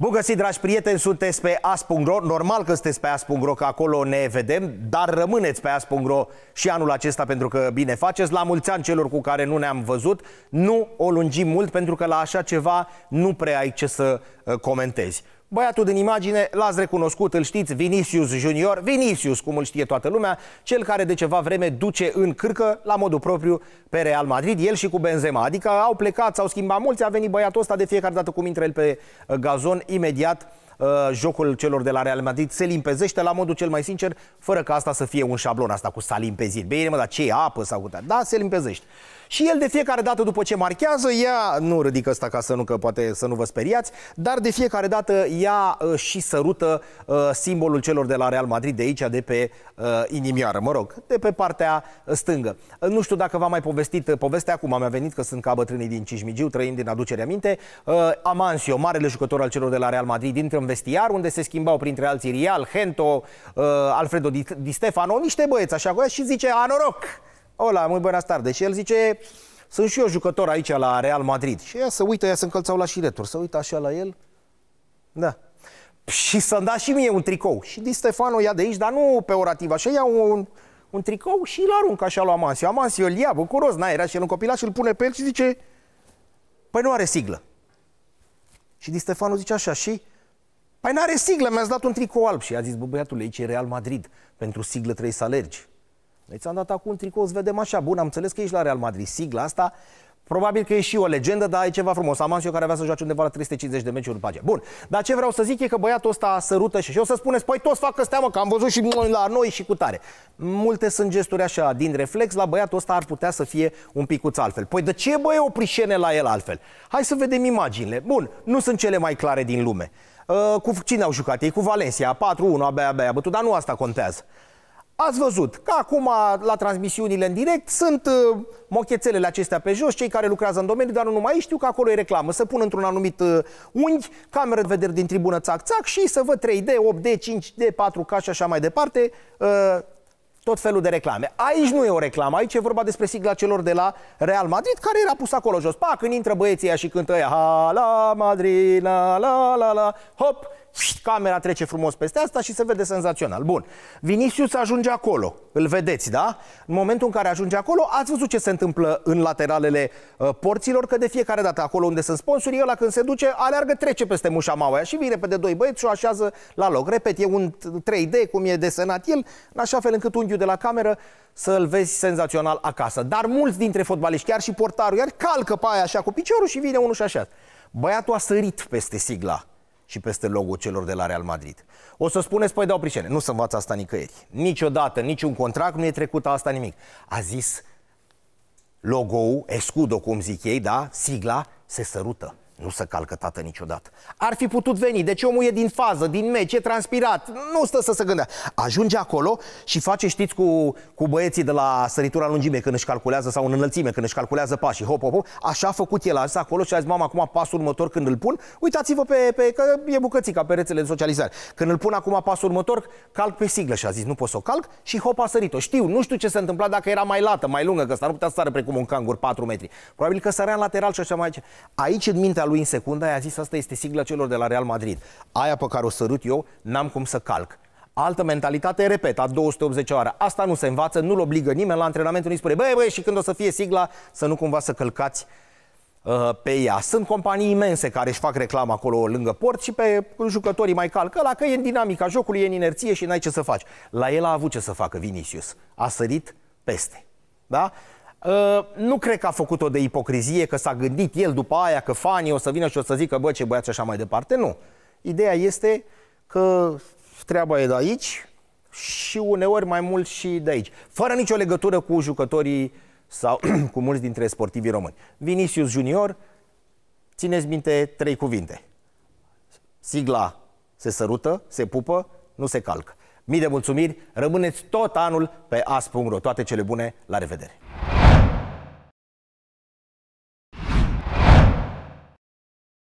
Bun găsit, dragi prieteni, sunteți pe as.ro. Normal că sunteți pe as.ro, că acolo ne vedem, dar rămâneți pe as.ro și anul acesta pentru că bine faceți. La mulți ani celor cu care nu ne-am văzut, nu o lungim mult pentru că la așa ceva nu prea ai ce să uh, comentezi. Băiatul din imagine l-ați recunoscut, îl știți, Vinicius Junior, Vinicius, cum îl știe toată lumea, cel care de ceva vreme duce în cârcă, la modul propriu, pe Real Madrid, el și cu Benzema. Adică au plecat, s-au schimbat mulți, a venit băiatul ăsta de fiecare dată cum intră el pe uh, gazon, imediat Uh, jocul celor de la Real Madrid se limpezește la modul cel mai sincer, fără ca asta să fie un șablon asta cu s-a limpezit. Bine, mă, dar ce e apă sau cu Da, se limpezește. Și el de fiecare dată după ce marchează, ea, nu ridică asta ca să nu, că poate să nu vă speriați, dar de fiecare dată ea uh, și sărută uh, simbolul celor de la Real Madrid de aici, de pe inimioară, mă rog, de pe partea stângă. Nu știu dacă v-am mai povestit povestea acum, mi-a venit că sunt ca bătrânii din Cismigiu, trăim din aducerea minte. Amancio, marele jucător al celor de la Real Madrid, dintre. în vestiar, unde se schimbau printre alții Rial, Hento, uh, Alfredo Di Stefano, niște băieți așa cu și zice, a noroc, ola, muy buenas tardes. Și el zice, sunt și eu jucător aici la Real Madrid. Și ea să uită, ea se încălțau la șireturi, să uită așa la el. Da. Și să-mi da și mie un tricou. Și Di Stefano ia de aici, dar nu pe orativ, așa ia un, un tricou și îl aruncă așa la Amancio. Amancio îl ia, bucuros, n era și el un copilaș, îl pune pe el și zice, păi nu are siglă. Și Di Stefano zice așa, și Păi n-are siglă, mi-ați dat un tricou alb și a zis, bă băiatule, aici e Real Madrid, pentru siglă trebuie să alergi. Deci am dat acum un tricou, îți vedem așa, bun, am înțeles că ești la Real Madrid, sigla asta, probabil că e și o legendă, dar e ceva frumos. Am eu care avea să joace undeva la 350 de meciuri după aceea. Bun, dar ce vreau să zic e că băiatul ăsta sărută și, și o să spuneți, păi toți fac că mă, că am văzut și noi la noi și cu tare. Multe sunt gesturi așa, din reflex, la băiatul ăsta ar putea să fie un picuț altfel. Păi de ce, băie o prișene la el altfel? Hai să vedem imaginile. Bun, nu sunt cele mai clare din lume. Uh, cu cine au jucat ei? Cu Valencia, 4-1, abia, abia, bătut, dar nu asta contează. Ați văzut că acum, la transmisiunile în direct, sunt uh, mochețelele acestea pe jos, cei care lucrează în domeniu, dar nu numai știu că acolo e reclamă. Să pun într-un anumit uh, unghi, cameră de vedere din tribună, țac-țac, și să văd 3D, 8D, 5D, 4K și așa mai departe, uh, tot felul de reclame. Aici nu e o reclamă, aici e vorba despre sigla celor de la Real Madrid, care era pus acolo jos. Pa, când intră băieții și cântă aia, ha, la Madrid, la, la, la, la, hop, camera trece frumos peste asta și se vede senzațional. Bun. Vinicius ajunge acolo. Îl vedeți, da? În momentul în care ajunge acolo, ați văzut ce se întâmplă în lateralele uh, porților, că de fiecare dată acolo unde sunt sponsorii, ăla când se duce, aleargă, trece peste mușa mauia și vine pe de doi băieți și o așează la loc. Repet, e un 3D, cum e desenat el, în așa fel încât unghiul de la cameră să-l vezi senzațional acasă. Dar mulți dintre fotbaliști, chiar și portarul, iar calcă pe aia așa cu piciorul și vine unul și așa. Băiatul a sărit peste sigla și peste logo celor de la Real Madrid. O să spuneți, păi dau pricene, nu se învață asta nicăieri. Niciodată, niciun contract nu e trecut asta nimic. A zis logo-ul, escudo, cum zic ei, da, sigla, se sărută. Nu se calcă tată niciodată. Ar fi putut veni, deci omul e din fază, din meci, e transpirat, nu stă să se gândea. Ajunge acolo și face, știți, cu, cu băieții de la săritura lungime când își calculează, sau în înălțime când își calculează pașii, hop, hop, hop. Așa a făcut el, a zis acolo și a zis, mama, acum pasul următor când îl pun, uitați-vă pe, pe, că e bucățica pe rețele de socializare. Când îl pun acum pasul următor, calc pe siglă și a zis, nu pot să o calc și hop a sărit-o. Știu, nu știu ce se întâmpla dacă era mai lată, mai lungă, că asta nu putea să sară precum un cangur 4 metri. Probabil că sărea în lateral și așa mai aici. Aici, în mintea lui în secundă, aia a zis asta este sigla celor de la Real Madrid. Aia pe care o sărut eu, n-am cum să calc. Altă mentalitate, repet, a 280 oară. Asta nu se învață, nu-l obligă nimeni la antrenamentul, nu spune, băi, băi, și când o să fie sigla, să nu cumva să călcați uh, pe ea. Sunt companii imense care își fac reclamă acolo lângă port și pe jucătorii mai calcă la că e în dinamica jocului, e în inerție și n-ai ce să faci. La el a avut ce să facă Vinicius. A sărit peste. Da? Ă, nu cred că a făcut-o de ipocrizie, că s-a gândit el după aia că fanii o să vină și o să zică, bă, ce băiat și așa mai departe. Nu. Ideea este că treaba e de aici și uneori mai mult și de aici. Fără nicio legătură cu jucătorii sau cu mulți dintre sportivii români. Vinicius Junior, țineți minte trei cuvinte. Sigla se sărută, se pupă, nu se calcă. Mii de mulțumiri, rămâneți tot anul pe as.ro. Toate cele bune, la revedere!